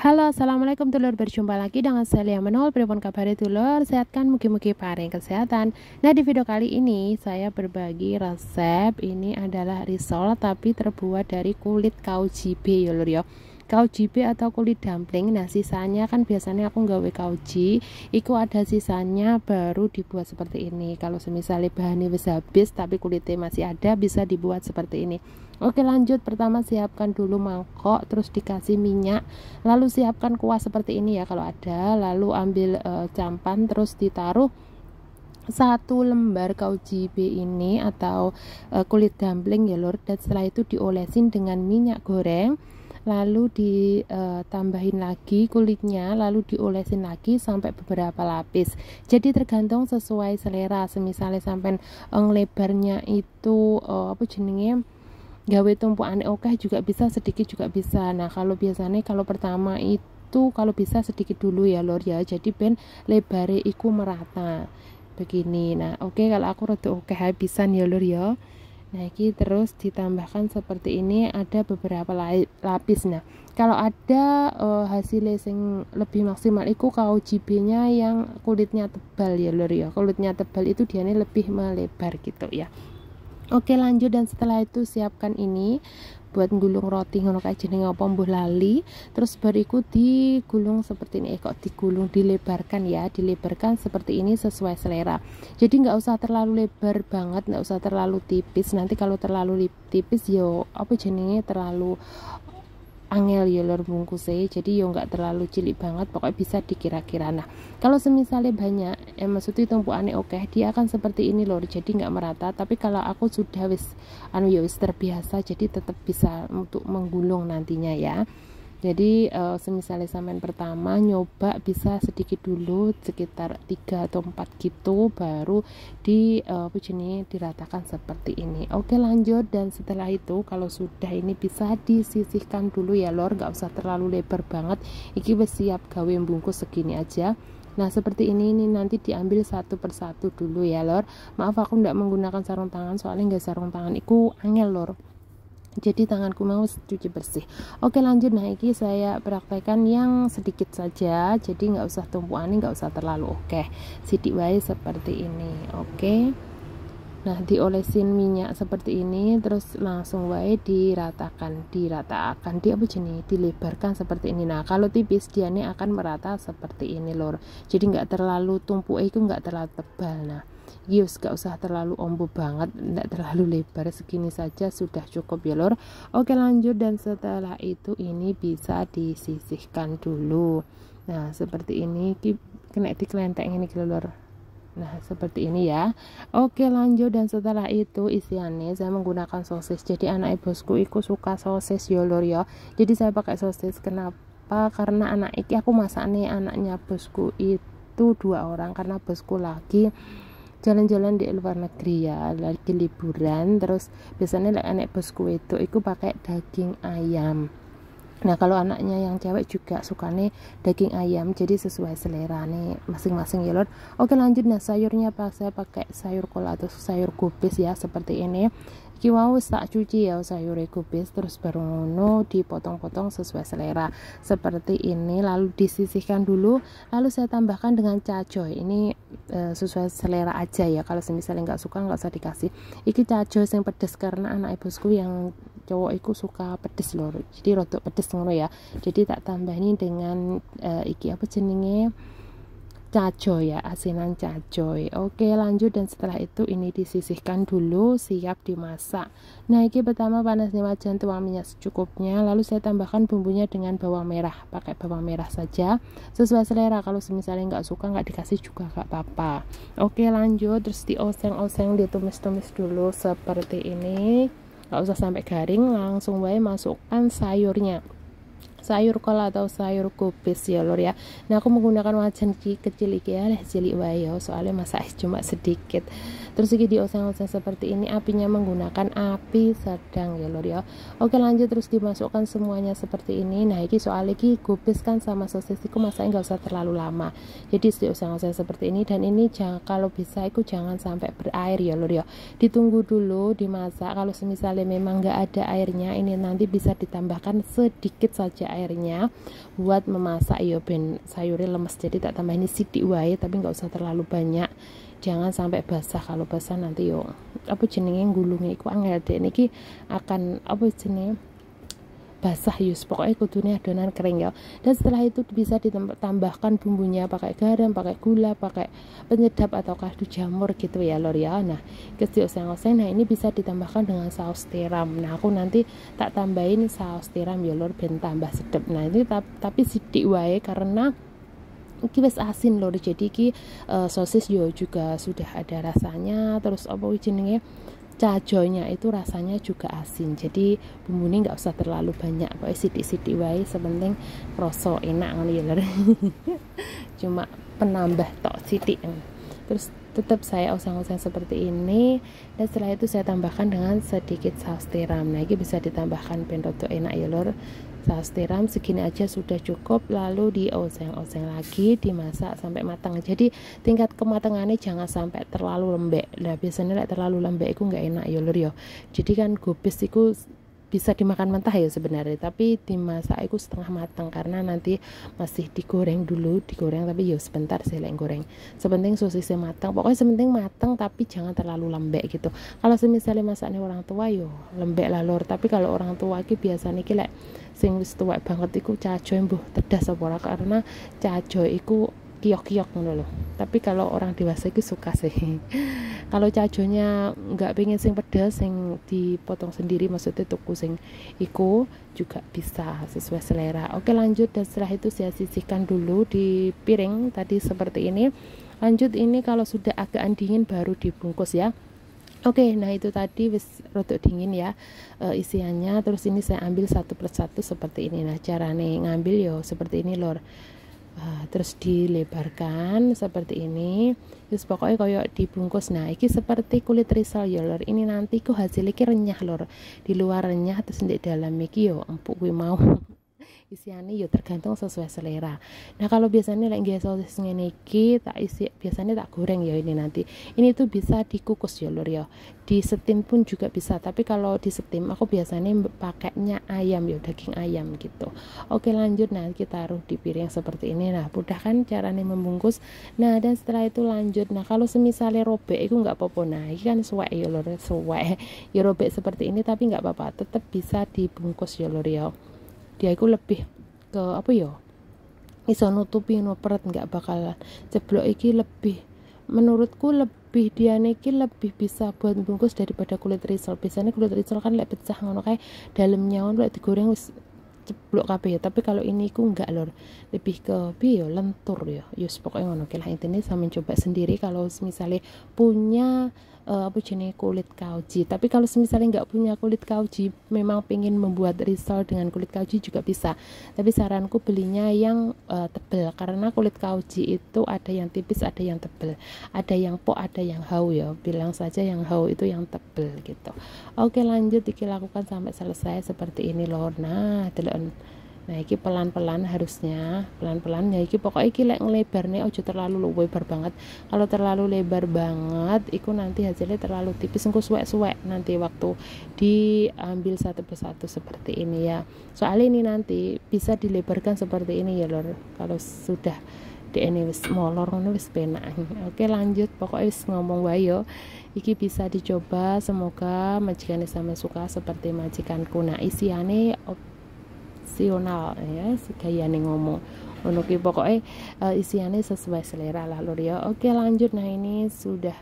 Halo, Assalamualaikum dulur Berjumpa lagi dengan saya Lia Menol kabar itu dulur, sehatkan mugi-mugi paring kesehatan Nah di video kali ini saya berbagi resep Ini adalah risol tapi terbuat dari kulit kau jibe ya lur ya kauji b atau kulit dumpling nah sisanya kan biasanya aku nggak kauji itu ada sisanya baru dibuat seperti ini kalau semisalnya bahannya bisa habis tapi kulitnya masih ada bisa dibuat seperti ini Oke lanjut pertama siapkan dulu mangkok terus dikasih minyak lalu siapkan kuah seperti ini ya kalau ada lalu ambil e, campan terus ditaruh satu lembar kauji B ini atau e, kulit dumpling ya lor dan setelah itu diolesin dengan minyak goreng lalu ditambahin eh, lagi kulitnya lalu diolesin lagi sampai beberapa lapis jadi tergantung sesuai selera semisalnya sampai eh, ngelebarnya itu eh, apa jenisnya gawe tumpukan oke juga bisa sedikit juga bisa nah kalau biasanya kalau pertama itu kalau bisa sedikit dulu ya lor ya jadi ben lebar iku merata begini nah oke okay, kalau aku rada oke okay, habisan ya lor ya Nah ini terus ditambahkan seperti ini ada beberapa lapis nah kalau ada uh, eh, hasil lesing lebih maksimal itu kau nya yang kulitnya tebal ya lur ya kulitnya tebal itu dia ini lebih melebar gitu ya Oke lanjut dan setelah itu siapkan ini buat gulung roti ngono kayak jenenge apa mbuh lali terus berikut digulung seperti ini eh kok digulung dilebarkan ya dilebarkan seperti ini sesuai selera jadi nggak usah terlalu lebar banget nggak usah terlalu tipis nanti kalau terlalu tipis yo ya, apa jenenge terlalu angel ya lor bungkus saya jadi yo nggak terlalu cilik banget pokoknya bisa dikira-kira nah kalau semisalnya banyak ya maksudnya tumpuannya oke okay, dia akan seperti ini lor jadi nggak merata tapi kalau aku sudah wis anu ya wis terbiasa jadi tetap bisa untuk menggulung nantinya ya jadi uh, semisal eksamen pertama nyoba bisa sedikit dulu sekitar 3 atau 4 gitu baru di uh, eh, ini diratakan seperti ini oke lanjut dan setelah itu kalau sudah ini bisa disisihkan dulu ya lor Gak usah terlalu lebar banget iki wis siap gawe bungkus segini aja Nah seperti ini ini nanti diambil satu persatu dulu ya lor. Maaf aku tidak menggunakan sarung tangan soalnya nggak sarung tangan. Iku angel lor jadi tanganku mau cuci bersih oke lanjut nah ini saya praktekkan yang sedikit saja jadi nggak usah tumpuan nggak usah terlalu oke sidik wae seperti ini oke nah diolesin minyak seperti ini terus langsung wae diratakan diratakan Dia apa jenis dilebarkan seperti ini nah kalau tipis dia ini akan merata seperti ini lor jadi nggak terlalu tumpuk itu nggak terlalu tebal nah Yus iya, gak usah terlalu ombo banget nggak terlalu lebar segini saja sudah cukup ya lor oke lanjut dan setelah itu ini bisa disisihkan dulu nah seperti ini kena di kelenteng ini lor Nah, seperti ini ya. Oke, lanjut dan setelah itu isiannya saya menggunakan sosis. Jadi anak bosku iku suka sosis ya lor ya Jadi saya pakai sosis. Kenapa? Karena anak iki aku masak nih anaknya bosku itu dua orang karena bosku lagi jalan-jalan di luar negeri ya lagi liburan terus biasanya anak like, bosku itu iku pakai daging ayam Nah kalau anaknya yang cewek juga suka nih daging ayam jadi sesuai selera nih masing-masing ya Lord. Oke lanjut nah sayurnya pak saya pakai sayur kol atau sayur kubis ya seperti ini. Kiwau tak cuci ya sayur kubis terus baru ngono dipotong-potong sesuai selera seperti ini lalu disisihkan dulu lalu saya tambahkan dengan cacoy ini e, sesuai selera aja ya kalau misalnya nggak suka nggak usah dikasih iki cacoy yang pedas karena anak ibuku yang cowok iku suka pedes lho jadi rodok pedes ngono ya jadi tak tambah ini dengan uh, iki apa jenenge cacoy ya asinan cacoy oke lanjut dan setelah itu ini disisihkan dulu siap dimasak nah ini pertama panasnya wajan tuang minyak secukupnya lalu saya tambahkan bumbunya dengan bawang merah pakai bawang merah saja sesuai selera kalau misalnya nggak suka nggak dikasih juga nggak apa-apa oke lanjut terus dioseng-oseng ditumis-tumis dulu seperti ini nggak usah sampai garing langsung baik masukkan sayurnya sayur kol atau sayur kubis ya lor ya nah aku menggunakan wajan ki kecil iki ya leh cilik wae ya. soalnya masak cuma sedikit terus iki dioseng-oseng seperti ini apinya menggunakan api sedang ya lor ya oke lanjut terus dimasukkan semuanya seperti ini nah iki soalnya iki kubis kan sama sosis iku masaknya enggak usah terlalu lama jadi dioseng-oseng seperti ini dan ini jangan kalau bisa iku jangan sampai berair ya lor ya ditunggu dulu dimasak kalau semisalnya memang enggak ada airnya ini nanti bisa ditambahkan sedikit saja airnya buat memasak yo iya, ben sayurnya lemes jadi tak tambah ini sidik wae tapi nggak usah terlalu banyak jangan sampai basah kalau basah nanti yo apa jenenge gulungnya ikut angel deh niki akan apa jenenge basah yus pokoknya kudunya adonan kering ya dan setelah itu bisa ditambahkan bumbunya pakai garam pakai gula pakai penyedap atau kaldu jamur gitu ya lor ya nah kecil oseng-oseng nah ini bisa ditambahkan dengan saus tiram nah aku nanti tak tambahin saus tiram ya lor ben tambah sedap nah ini tapi sidik wae karena Oke, wis asin lor jadi ki uh, eh, sosis yo juga sudah ada rasanya terus apa jenenge cajonya itu rasanya juga asin jadi bumbu ini nggak usah terlalu banyak kok sidik-sidik wae sebenteng rasa enak ngiler ya, cuma penambah tok sidik terus tetap saya oseng-oseng seperti ini dan setelah itu saya tambahkan dengan sedikit saus tiram nah bisa ditambahkan ben enak ya lor saus tiram segini aja sudah cukup lalu dioseng-oseng lagi dimasak sampai matang jadi tingkat kematangannya jangan sampai terlalu lembek nah biasanya lek terlalu lembek itu nggak enak ya lur ya. jadi kan gubis itu bisa dimakan mentah ya sebenarnya tapi dimasak itu setengah matang karena nanti masih digoreng dulu digoreng tapi ya sebentar sih lain goreng sepenting sosisnya matang pokoknya sepenting matang tapi jangan terlalu lembek gitu kalau misalnya masaknya orang tua yo lembek lah lor tapi kalau orang tua ki biasanya nih lek sing wis tuwek banget iku cacoe mbuh tedas apa karena cacoe iku kiok-kiok ngono loh tapi kalau orang dewasa itu suka sih kalau cajonya nggak pengen sing pedas sing dipotong sendiri maksudnya tuku sing iku juga bisa sesuai selera oke lanjut dan setelah itu saya sisihkan dulu di piring tadi seperti ini lanjut ini kalau sudah agak dingin baru dibungkus ya Oke, okay, nah itu tadi wis rotok dingin ya e, isiannya. Terus ini saya ambil satu persatu seperti ini. Nah cara nih ngambil yo seperti ini lor. Ah, terus dilebarkan seperti ini terus pokoknya koyok dibungkus nah ini seperti kulit risol ya lor ini nanti ku hasil renyah lor di luar renyah terus di dalam iki yo empuk gue mau isiannya ya tergantung sesuai selera nah kalau biasanya lagi like, sosis ngene tak isi biasanya tak goreng ya ini nanti ini tuh bisa dikukus ya lur ya di setim pun juga bisa tapi kalau di setim aku biasanya pakainya ayam ya daging ayam gitu oke lanjut nah kita taruh di piring seperti ini nah mudah kan caranya membungkus nah dan setelah itu lanjut nah kalau semisalnya robek itu nggak apa-apa nah ini kan suwek ya lur suwek ya robek seperti ini tapi nggak apa-apa tetap bisa dibungkus ya lur ya dia itu lebih ke apa ya iso nutupi perut nggak bakalan ceblok iki lebih menurutku lebih dia niki lebih bisa buat bungkus daripada kulit risol biasanya kulit risol kan lek pecah ngono kayak dalamnya ngono lek digoreng wis ceblok kabeh ya tapi kalau ini ku enggak lor lebih ke bio ya? lentur ya yus pokoknya ngono kelah intinya saya mencoba sendiri kalau misalnya punya uh, apa jenis kulit kauji tapi kalau misalnya nggak punya kulit kauji memang pengen membuat risol dengan kulit kauji juga bisa tapi saranku belinya yang uh, eh, tebal karena kulit kauji itu ada yang tipis ada yang tebal ada yang po ada yang hau ya bilang saja yang hau itu yang tebal gitu oke lanjut dikilakukan sampai selesai seperti ini lor nah telon nah iki pelan-pelan harusnya pelan-pelan ya iki pokoknya iki lek ngelebar nih ojo terlalu lebar banget kalau terlalu lebar banget iku nanti hasilnya terlalu tipis engko suwek-suwek nanti waktu diambil satu persatu seperti ini ya soalnya ini nanti bisa dilebarkan seperti ini ya lor kalau sudah di ini wis molor ngono wis penak. Oke, lanjut. Pokoknya wis ngomong wae yo. Iki bisa dicoba, semoga majikan sama suka seperti majikanku. Nah, isiane nasional ya si nih ngomong untuk ki uh, eh, isiannya sesuai selera lah lur ya oke lanjut nah ini sudah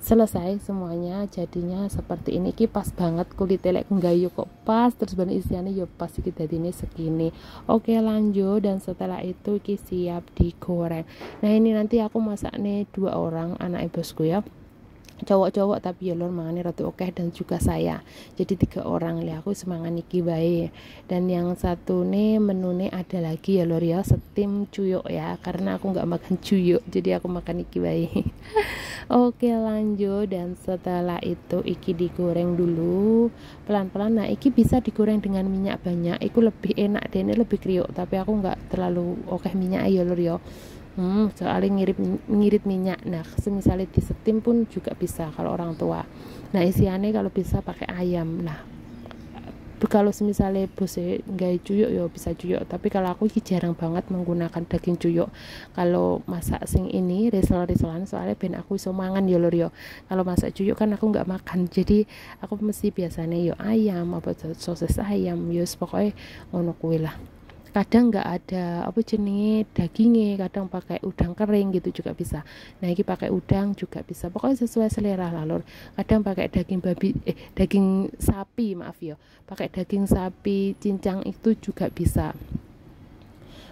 selesai semuanya jadinya seperti ini kipas pas banget kulit telek nggayu kok pas terus ban isiannya yo pas kita ini segini oke lanjut dan setelah itu ki siap digoreng nah ini nanti aku masak nih dua orang anak bosku ya cowok-cowok tapi ya lor mangane rada oke dan juga saya jadi tiga orang ya aku semangat niki bayi dan yang satu nih menune ada lagi ya lor ya setim cuyok ya karena aku nggak makan cuyok jadi aku makan niki bayi oke lanjut dan setelah itu iki digoreng dulu pelan-pelan nah iki bisa digoreng dengan minyak banyak iku lebih enak dan ini lebih kriuk tapi aku nggak terlalu oke minyak ya lor ya hmm, soalnya ngirit, ngirit minyak nah semisalnya di setim pun juga bisa kalau orang tua nah isiannya kalau bisa pakai ayam lah kalau semisalnya bose nggak cuyuk ya bisa cuyuk tapi kalau aku jarang banget menggunakan daging cuyuk kalau masak sing ini risol-risolan soalnya ben aku iso mangan ya yo ya. kalau masak cuyuk kan aku nggak makan jadi aku mesti biasanya yo ya ayam apa sosis ayam yo ya, pokoknya ngono kue lah kadang nggak ada apa jenis dagingnya kadang pakai udang kering gitu juga bisa nah ini pakai udang juga bisa pokoknya sesuai selera lah lor kadang pakai daging babi eh daging sapi maaf ya pakai daging sapi cincang itu juga bisa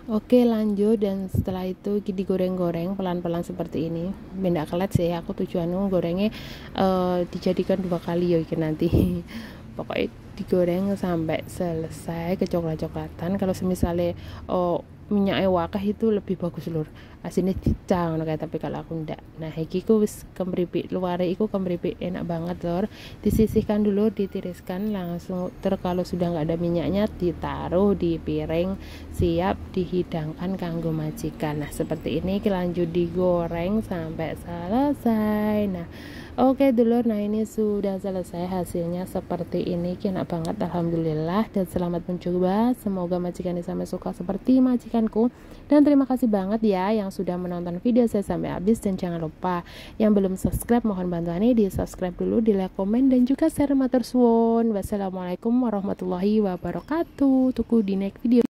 Oke lanjut dan setelah itu digoreng-goreng pelan-pelan seperti ini benda kelet sih aku tujuan gorengnya uh, eh, dijadikan dua kali ya nanti pokoknya digoreng sampai selesai kecoklat-coklatan kalau semisalnya oh, minyak wakah itu lebih bagus lur Asinnya dicang kayak tapi kalau aku ndak nah iki ku wis kemripik iku kemripik enak banget lur disisihkan dulu ditiriskan langsung ter kalau sudah nggak ada minyaknya ditaruh di piring siap dihidangkan kanggo majikan nah seperti ini lanjut digoreng sampai selesai nah Oke dulur, nah ini sudah selesai hasilnya seperti ini Kena banget Alhamdulillah dan selamat mencoba Semoga majikan sampai suka seperti majikanku Dan terima kasih banget ya yang sudah menonton video saya sampai habis Dan jangan lupa yang belum subscribe mohon bantuannya di subscribe dulu Di like, komen dan juga share matur suwun Wassalamualaikum warahmatullahi wabarakatuh Tuku di next video